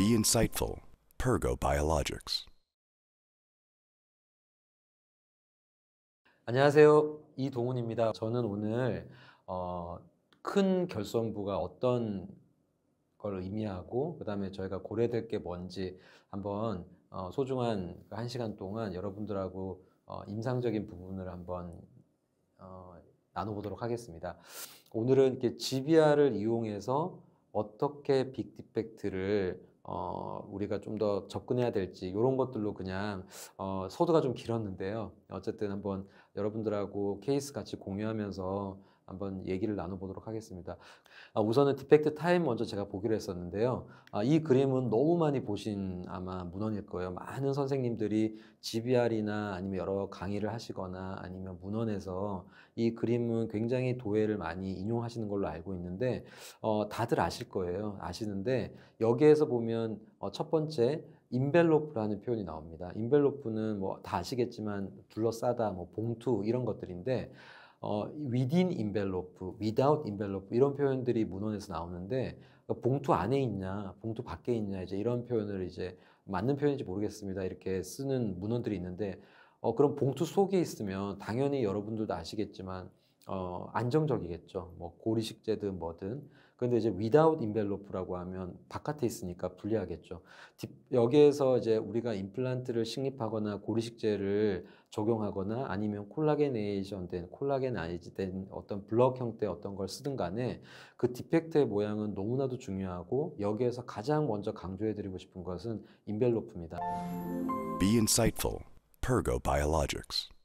Be insightful. Pergo Biologics. 안녕하세요. 이동훈입니다. 저는 오늘 어, 큰 결손부가 어떤 걸 의미하고 그다음에 저희가 고려될 게 뭔지 한번 어, 소중한 그 한 시간 동안 여러분들하고 어, 임상적인 부분을 한번 어, 나눠보도록 하겠습니다. 오늘은 이렇게 GBR을 이용해서 어떻게 빅 디펙트를 어, 우리가 좀 더 접근해야 될지 이런 것들로 그냥 어, 서두가 좀 길었는데요. 어쨌든 한번 여러분들하고 케이스 같이 공유하면서 한번 얘기를 나눠보도록 하겠습니다. 아, 우선은 디펙트 타임 먼저 제가 보기로 했었는데요. 아, 이 그림은 너무 많이 보신 아마 문헌일 거예요. 많은 선생님들이 GBR이나 아니면 여러 강의를 하시거나 아니면 문헌에서 이 그림은 굉장히 도예를 많이 인용하시는 걸로 알고 있는데 어, 다들 아실 거예요. 아시는데 여기에서 보면 어, 첫 번째 인벨로프라는 표현이 나옵니다. 인벨로프는 뭐 다 아시겠지만 둘러싸다, 뭐 봉투 이런 것들인데 어, within envelope, without envelope 이런 표현들이 문헌에서 나오는데 그러니까 봉투 안에 있냐, 봉투 밖에 있냐 이제 이런 표현을 이제 맞는 표현인지 모르겠습니다. 이렇게 쓰는 문헌들이 있는데 어, 그럼 봉투 속에 있으면 당연히 여러분들도 아시겠지만 어, 안정적이겠죠. 뭐 고리식제든 뭐든. 근데 이제 without envelope라고 하면 바깥에 있으니까 불리하겠죠. 여기에서 이제 우리가 임플란트를 식립하거나 고리식제를 적용하거나 아니면 콜라겐에이션 된 콜라겐 아이즈된 어떤 블럭 형태 어떤 걸 쓰든 간에 그 디펙트의 모양은 너무나도 중요하고 여기에서 가장 먼저 강조해 드리고 싶은 것은 인벨로프입니다. Be insightful. Pergo Biologics.